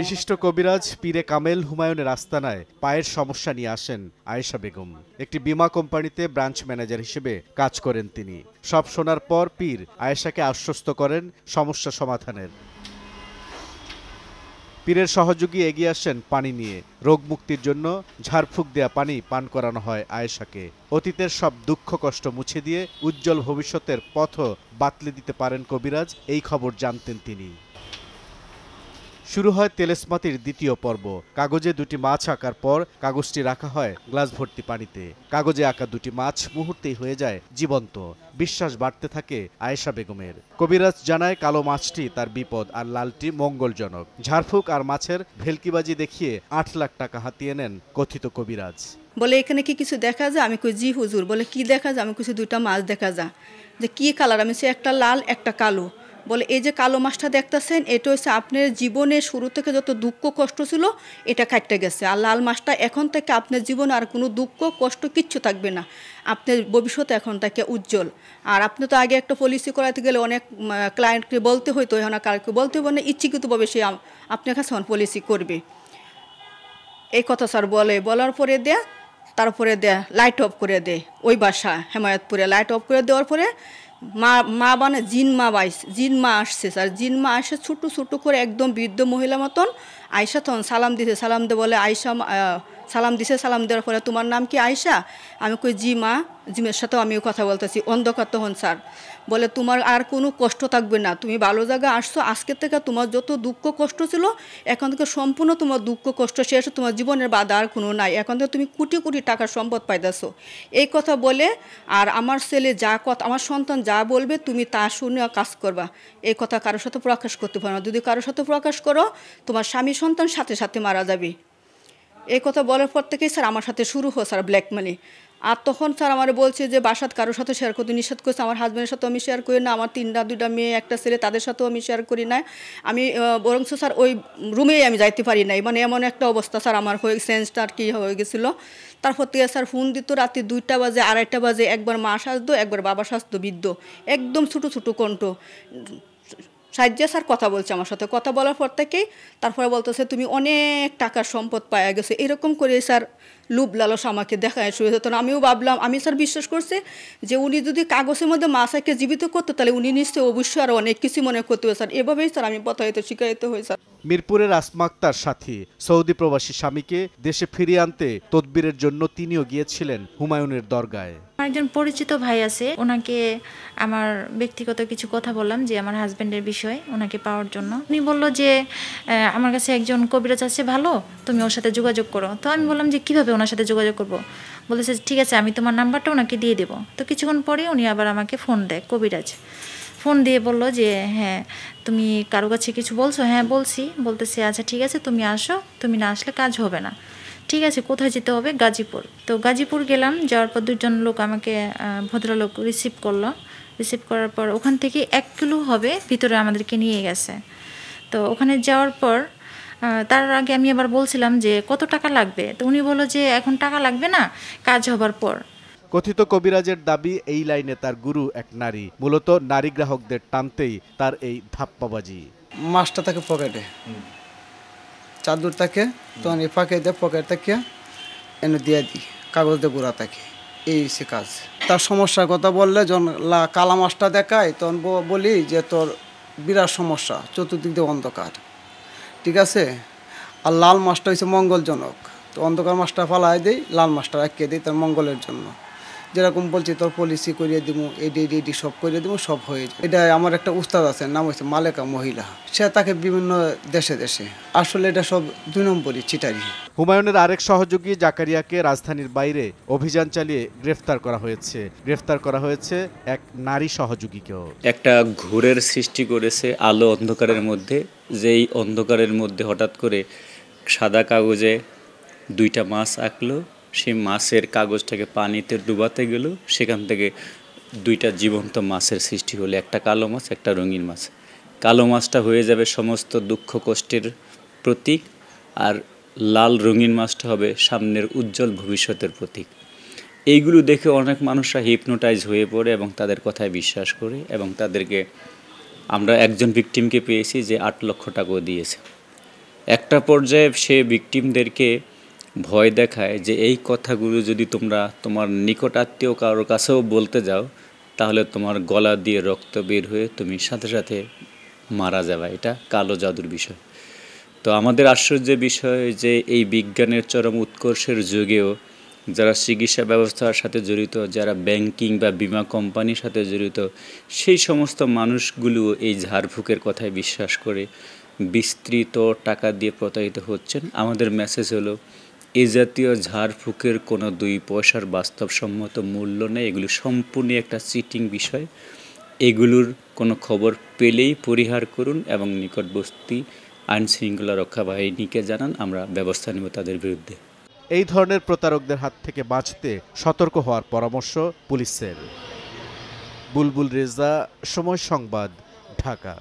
বিশিষ্ট কবিরাজ পীরে কামেল হুমায়ুনের আস্তানায় পায়ের সমস্যা নিয়ে আসেন আয়েশা বেগম একটি বিমা কোম্পানিতে ব্রাঞ্চ ম্যানেজার হিসেবে কাজ করেন তিনি সব শোনার পর পীর আয়েশাকে আশ্বস্ত করেন সমস্যা সমাধানের পীরের সহযোগী এগিয়ে আসেন পানি নিয়ে রোগ মুক্তির জন্য ঝাড়ফুঁক দেয়া পানি পান করানো হয় আয়েশাকে অতীতের সব দুঃখ কষ্ট মুছে দিয়ে উজ্জ্বল ভবিষ্যতের পথ বাতলে দিতে পারেন কবিরাজ এই খবর জানতেন তিনি শুরু হয় তেলেসমাতির দ্বিতীয় পর্ব কাগজে দুটি মাছ আঁকার পর কাগজটি রাখা হয় গ্লাস ভর্তি পানিতে কাগজে আঁকা দুটি মাছ মুহূর্তেই হয়ে যায় জীবন্ত বিশ্বাস বাড়তে থাকে আয়েশা বেগমের কবিরাজ জানায় কালো মাছটি তার বিপদ আর লালটি মঙ্গলজনক ঝাড়ফুঁক আর মাছের ভেলকিবাজি দেখিয়ে আট লাখ টাকা হাতিয়ে নেন কথিত কবিরাজ বলে এখানে কি কিছু দেখা যায় আমি কই জি হুজুর বলে কি দেখা যায় আমি কিছু দুটা মাছ দেখা যায় যে কি কালার আমি সে একটা লাল একটা কালো বলে এই যে কালো মাছটা দেখতেছেন এটা হচ্ছে আপনার জীবনে শুরু থেকে যত দুঃখ কষ্ট ছিল এটা কাটতে গেছে আর লাল মাছটা এখন থেকে আপনার জীবনে আর কোনো দুঃখ কষ্ট কিচ্ছু থাকবে না আপনার ভবিষ্যতে এখন তাকে উজ্জ্বল আর আপনি তো আগে একটা পলিসি করাতে গেলে অনেক ক্লায়েন্টকে বলতে হইতো এখন কারকে বলতে হবে না ইচ্ছিকৃতভাবে সে আপনার কাছে পলিসি করবে এই কথা স্যার বলে বলার পরে দেয়া তারপরে দেয়া লাইট অফ করে দে ওই বাসা হেমায়তপুরে লাইট অফ করে দেওয়ার পরে মা মা মানে জিন মা বাইস জিন মা আসছে স্যার জিন মা আসে ছোটো ছোটো করে একদম বৃদ্ধ মহিলা মতন আয়সা তখন সালাম দিতে সালাম দিয়ে বলে আয়সা সালাম দিছে সালাম দেওয়ার পরে তোমার নাম কি আয়সা আমি কই জি মা জিমের সাথেও আমিও কথা বলতেছি অন্ধকার তখন স্যার বলে তোমার আর কোনো কষ্ট থাকবে না তুমি ভালো জায়গা আসছো আজকে থেকে তোমার যত দুঃখ কষ্ট ছিল এখন থেকে সম্পূর্ণ তোমার দুঃখ কষ্ট শেষ তোমার জীবনের বাধা আর কোনো নাই এখন থেকে তুমি কোটি কোটি টাকার সম্পদ পাইতেছো এই কথা বলে আর আমার ছেলে যা কথা আমার সন্তান যা বলবে তুমি তা শুনে কাজ করবা এই কথা কারোর সাথে প্রকাশ করতে পারো না যদি কারোর সাথে প্রকাশ করো তোমার স্বামী সন্তান সাথে সাথে মারা যাবে এই কথা বলার পর থেকেই স্যার আমার সাথে শুরু হো স্যার ব্ল্যাক মানি আর তখন স্যার আমার বলছে যে বাসাত কারোর সাথে শেয়ার করতে নিষেধ করছে আমার হাজব্যান্ডের সাথে আমি শেয়ার করি না আমার তিনটা দুইটা মেয়ে একটা ছেলে তাদের সাথেও আমি শেয়ার করি না আমি বরং স্যার ওই রুমেই আমি যাইতে পারি নাই মানে এমন একটা অবস্থা স্যার আমার হয়ে সেন্সটা আর কি হয়ে গেছিলো তারপর থেকে স্যার ফোন দিত রাতে দুইটা বাজে আড়াইটা বাজে একবার মা সাজতো একবার বাবা সাজতো বিদ্য একদম ছোটো ছোটো কণ্ঠ সাহায্যে স্যার কথা বলছে আমার সাথে কথা বলার পর থেকেই তারপরে বলতেছে তুমি অনেক টাকার সম্পদ পাওয়া গেছো এরকম করে স্যার লুপ লালস আমাকে দেখায় শুয়ে তখন আমিও ভাবলাম আমি স্যার বিশ্বাস করছে যে উনি যদি কাগজের মধ্যে মাসাকে জীবিত করতো তাহলে উনি নিশ্চয়ই অবশ্যই আরও অনেক কিছু মনে করতে হবে স্যার এভাবেই স্যার আমি পথায়িত শিখায়িত হই স্যার মিরপুরের আসমাক্তার সাথী সৌদি প্রবাসী স্বামীকে দেশে ফিরিয়ে আনতে তদবিরের জন্য তিনিও গিয়েছিলেন হুমায়ুনের দরগায় আমার একজন পরিচিত ভাই আছে ওনাকে আমার ব্যক্তিগত কিছু কথা বললাম যে আমার হাজব্যান্ডের বিষয়ে ওনাকে পাওয়ার জন্য উনি বললো যে আমার কাছে একজন কবিরাজ আছে ভালো তুমি ওর সাথে যোগাযোগ করো তো আমি বললাম যে কীভাবে ওনার সাথে যোগাযোগ করবো বলেছে ঠিক আছে আমি তোমার নাম্বারটা ওনাকে দিয়ে দেবো তো কিছুক্ষণ পরে উনি আবার আমাকে ফোন দেয় কবিরাজ ফোন দিয়ে বলল যে হ্যাঁ তুমি কারো কাছে কিছু বলছো হ্যাঁ বলছি বলতেছে আচ্ছা ঠিক আছে তুমি আসো তুমি না আসলে কাজ হবে না ঠিক আছে কোথায় যেতে হবে গাজীপুর তো গাজীপুর গেলাম যাওয়ার পর দুজন লোক আমাকে ভদ্রলোক রিসিভ করলো রিসিভ করার পর ওখান থেকে এক কিলো হবে ভিতরে আমাদেরকে নিয়ে গেছে তো ওখানে যাওয়ার পর তার আগে আমি আবার বলছিলাম যে কত টাকা লাগবে তো উনি বললো যে এখন টাকা লাগবে না কাজ হবার পর কথিত কবিরাজের দাবি এই লাইনে তার গুরু এক নারী মূলত নারী গ্রাহকদের টানতেই তার এই ধাপ্পাবাজি মাছটা তাকে পকেটে চাদর তাকে তখন আমি ফাঁকে দেয় পকেট তাকে এনে দিয়ে দিই কাগজ দিয়ে গোড়া তাকে এই সে কাজ তার সমস্যার কথা বললে যখন কালা মাছটা দেখায় তখন বলি যে তোর বিরাট সমস্যা চতুর্দিক দিয়ে অন্ধকার ঠিক আছে আর লাল মাছটা হচ্ছে মঙ্গলজনক তো অন্ধকার মাছটা ফালাই দিই লাল মাছটা কে দিই তার মঙ্গলের জন্য যেরকম বলছি তোর পলিসি করিয়ে দিব এডি এডি এডি সব করিয়ে দিব সব হয়ে যায় এটা আমার একটা উস্তাদ আছে নাম হচ্ছে মালেকা মহিলা সে তাকে বিভিন্ন দেশে দেশে আসলে এটা সব দুই নম্বরই চিটারি হুমায়ুনের আরেক সহযোগী জাকারিয়াকে রাজধানীর বাইরে অভিযান চালিয়ে গ্রেফতার করা হয়েছে গ্রেফতার করা হয়েছে এক নারী সহযোগীকেও একটা ঘোরের সৃষ্টি করেছে আলো অন্ধকারের মধ্যে যেই অন্ধকারের মধ্যে হঠাৎ করে সাদা কাগজে দুইটা মাছ আঁকলো সেই মাছের কাগজটাকে পানিতে ডুবাতে গেল সেখান থেকে দুইটা জীবন্ত মাছের সৃষ্টি হলো একটা কালো মাছ একটা রঙিন মাছ কালো মাছটা হয়ে যাবে সমস্ত দুঃখ কষ্টের প্রতীক আর লাল রঙিন মাছটা হবে সামনের উজ্জ্বল ভবিষ্যতের প্রতীক এইগুলো দেখে অনেক মানুষরা হিপনোটাইজ হয়ে পড়ে এবং তাদের কথায় বিশ্বাস করে এবং তাদেরকে আমরা একজন ভিকটিমকে পেয়েছি যে আট লক্ষ টাকাও দিয়েছে একটা পর্যায়ে সে ভিকটিমদেরকে ভয় দেখায় যে এই কথাগুলো যদি তোমরা তোমার নিকট আত্মীয় কারোর কাছেও বলতে যাও তাহলে তোমার গলা দিয়ে রক্ত বের হয়ে তুমি সাথে সাথে মারা যাবে এটা কালো জাদুর বিষয় তো আমাদের আশ্চর্যের বিষয় যে এই বিজ্ঞানের চরম উৎকর্ষের যুগেও যারা চিকিৎসা ব্যবস্থার সাথে জড়িত যারা ব্যাংকিং বা বিমা কোম্পানির সাথে জড়িত সেই সমস্ত মানুষগুলো এই ঝাড়ফুঁকের কথায় বিশ্বাস করে বিস্তৃত টাকা দিয়ে প্রতারিত হচ্ছেন আমাদের মেসেজ হলো এ জাতীয় ঝাড়ফুঁকের কোনো দুই পয়সার বাস্তবসম্মত মূল্য নেই এগুলো সম্পূর্ণ একটা চিটিং বিষয় এগুলোর কোনো খবর পেলেই পরিহার করুন এবং নিকটবর্তী আইনশৃঙ্খলা রক্ষা বাহিনীকে জানান আমরা ব্যবস্থা নেব তাদের বিরুদ্ধে এই ধরনের প্রতারকদের হাত থেকে বাঁচতে সতর্ক হওয়ার পরামর্শ পুলিশের বুলবুল রেজা সময় সংবাদ ঢাকা